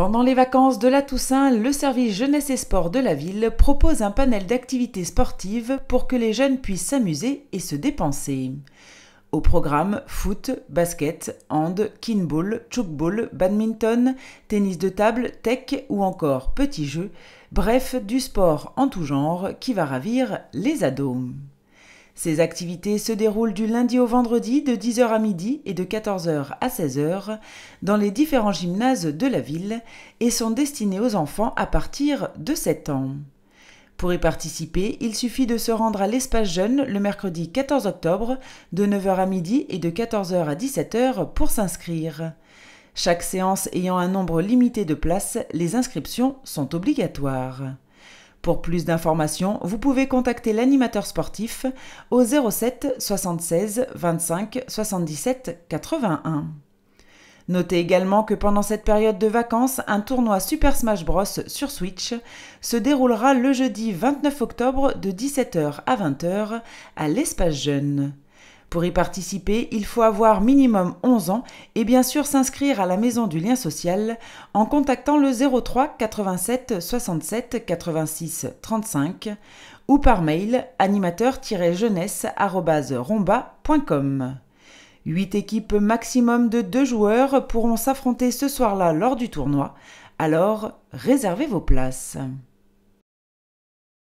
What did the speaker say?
Pendant les vacances de la Toussaint, le service jeunesse et sport de la ville propose un panel d'activités sportives pour que les jeunes puissent s'amuser et se dépenser. Au programme foot, basket, hand, kinball, choukball, badminton, tennis de table, tech ou encore petits jeux, bref, du sport en tout genre qui va ravir les ados. Ces activités se déroulent du lundi au vendredi de 10h à midi et de 14h à 16h dans les différents gymnases de la ville et sont destinées aux enfants à partir de 7 ans. Pour y participer, il suffit de se rendre à l'espace jeune le mercredi 14 octobre de 9h à midi et de 14h à 17h pour s'inscrire. Chaque séance ayant un nombre limité de places, les inscriptions sont obligatoires. Pour plus d'informations, vous pouvez contacter l'animateur sportif au 07 76 25 77 81. Notez également que pendant cette période de vacances, un tournoi Super Smash Bros sur Switch se déroulera le jeudi 29 octobre de 17h à 20h à l'espace jeune. Pour y participer, il faut avoir minimum 11 ans et bien sûr s'inscrire à la Maison du lien social en contactant le 03 87 67 86 35 ou par mail animateur-jeunesse@romba.com. Huit équipes maximum de 2 joueurs pourront s'affronter ce soir-là lors du tournoi, alors réservez vos places.